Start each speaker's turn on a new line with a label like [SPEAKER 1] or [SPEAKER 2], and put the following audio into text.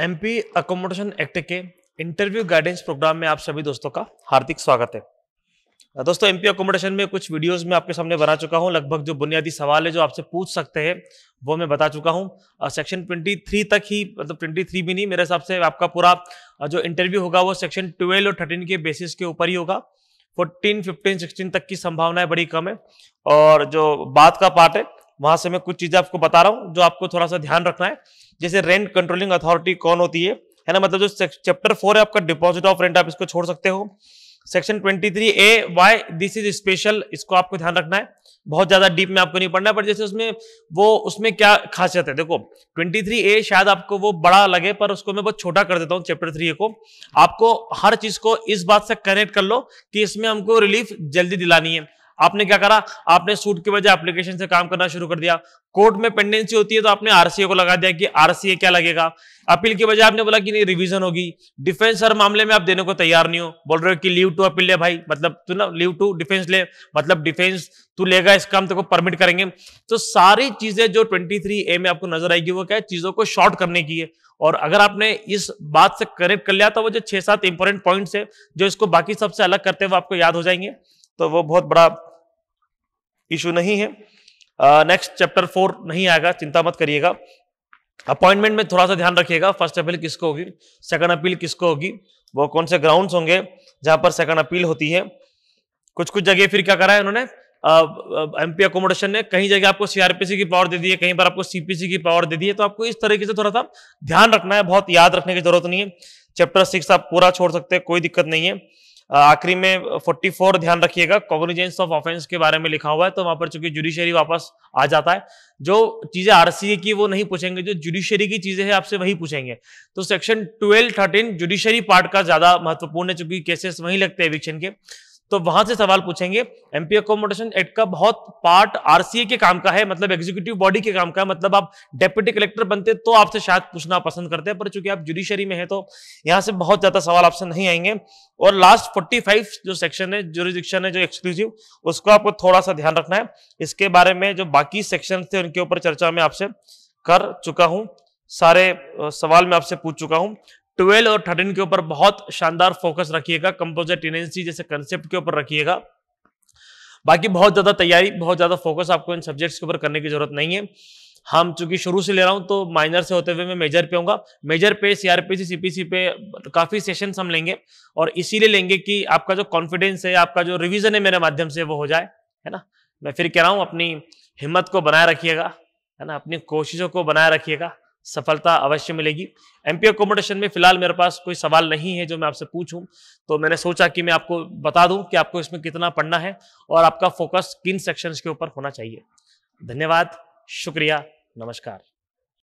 [SPEAKER 1] MP accommodation act के interview guidance programme में आप सभी दोस्तों का हार्दिक स्वागत है दोस्तों एमपी अकोमोडेशन में कुछ वीडियोस में आपके सामने बना चुका हूं लगभग जो बुनियादी सवाल है जो आपसे पूछ सकते हैं वो मैं बता चुका हूं सेक्शन 23 तक ही मतलब 23 भी नहीं मेरे हिसाब से आपका पूरा जो इंटरव्यू होगा वो सेक्शन ट्वेल्व और थर्टीन के बेसिस के ऊपर ही होगा फोर्टीन फिफ्टीन सिक्सटीन तक की संभावनाएं बड़ी कम है और जो बात का पार्ट है वहां से मैं कुछ चीजें आपको बता रहा हूँ जो आपको थोड़ा सा ध्यान रखना है जैसे रेंट कंट्रोलिंग अथॉरिटी कौन होती है है ना मतलब जो चैप्टर फोर है आपका डिपॉजिट ऑफ रेंट आप इसको छोड़ सकते हो section 23 A Y this is special इसको आपको ध्यान रखना है बहुत ज्यादा डीप में आपको नहीं पढ़ना है पर जैसे उसमें वो उसमें क्या खासियत है देखो 23 ए शायद आपको वो बड़ा लगे पर उसको मैं बहुत छोटा कर देता हूँ चैप्टर थ्री को आपको हर चीज को इस बात से कनेक्ट कर लो कि इसमें हमको रिलीफ जल्दी दिलानी है आपने क्या करा आपने सूट के बजाय एप्लीकेशन से काम करना शुरू कर दिया कोर्ट में पेंडेंसी होती है तो आपने आरसीए को लगा दिया कि आरसीए क्या लगेगा अपील के बजाय आपने बोला कि नहीं रिवीजन होगी डिफेंस हर मामले में आप देने को तैयार नहीं हो बोल रहे हो कि लीव टू अपील ले भाई मतलब तू ना लीव टू डिफेंस ले मतलब डिफेंस तू लेगा इस काम तेको परमिट करेंगे तो सारी चीजें जो थ्री ए में आपको नजर आएगी वो क्या चीजों को शॉर्ट करने की है और अगर आपने इस बात से कनेक्ट कर लिया तो वो जो छह सात इंपॉर्टेंट पॉइंट्स है जो इसको बाकी सबसे अलग करते हुए आपको याद हो जाएंगे तो वो बहुत बड़ा इशू नहीं है नेक्स्ट चैप्टर फोर नहीं आएगा चिंता मत करिएगा अपॉइंटमेंट में थोड़ा सा ध्यान रखिएगा फर्स्ट अपील किसको होगी सेकंड अपील किसको होगी वो कौन से ग्राउंड्स होंगे जहां पर सेकंड अपील होती है कुछ कुछ जगह फिर क्या करा है उन्होंने एम पी अकोमोडेशन ने कहीं जगह आपको सीआरपीसी की पावर दे दी है कहीं पर आपको सीपीसी की पावर दे दी है तो आपको इस तरीके से थोड़ा सा ध्यान रखना है बहुत याद रखने की जरूरत नहीं है चैप्टर सिक्स आप पूरा छोड़ सकते हैं कोई दिक्कत नहीं है आखिरी में 44 ध्यान रखिएगा कॉग्निजेंस ऑफ ऑफेंस के बारे में लिखा हुआ है तो वहां पर चूंकि जुडिशियरी वापस आ जाता है जो चीजें आरसीए की वो नहीं पूछेंगे जो जुडिशियरी की चीजें हैं आपसे वही पूछेंगे तो section twelve thirteen judiciary part का ज्यादा महत्वपूर्ण है चूंकि केसेस वही लगते हैं एविक्शन के तो वहां से सवाल पूछेंगे एमपी अकोमोडेशन एक्ट का बहुत पार्ट आरसीए के काम का है मतलब एग्जीक्यूटिव बॉडी के काम का है मतलब आप डेप्यूटी कलेक्टर बनते तो आपसे शायद पूछना पसंद करते हैं पर चूंकि आप जुडिशरी में है तो यहाँ से बहुत ज्यादा सवाल आपसे नहीं आएंगे और लास्ट फोर्टी जो सेक्शन है जुरिजिक्शन है जो एक्सक्लूसिव उसको आपको थोड़ा सा ध्यान रखना है इसके बारे में जो बाकी सेक्शन थे उनके ऊपर चर्चा में आपसे कर चुका हूँ सारे सवाल मैं आपसे पूछ चुका हूं ट्वेल्व और थर्टीन के ऊपर बहुत शानदार फोकस रखिएगा कंपोजिट टेनेंसी जैसे कंसेप्ट के ऊपर रखिएगा बाकी बहुत ज्यादा तैयारी बहुत ज्यादा फोकस आपको इन सब्जेक्ट्स के ऊपर करने की जरूरत नहीं है हम चूंकि शुरू से ले रहा हूं तो माइनर से होते हुए मैं मेजर पे हूँ मेजर पे सीआरपीसी सीपीसी पे काफी सेशन हम लेंगे और इसीलिए लेंगे कि आपका जो कॉन्फिडेंस है आपका जो रिविजन है मेरे माध्यम से वो हो जाए है ना मैं फिर कह रहा हूँ अपनी हिम्मत को बनाए रखिएगा है ना अपनी कोशिशों को बनाए रखिएगा सफलता अवश्य मिलेगी एमपी अकोमोडेशन में फिलहाल मेरे पास कोई सवाल नहीं है जो मैं आपसे पूछूं तो मैंने सोचा कि मैं आपको बता दूं कि आपको इसमें कितना पढ़ना है और आपका फोकस किन सेक्शंस के ऊपर होना चाहिए धन्यवाद शुक्रिया नमस्कार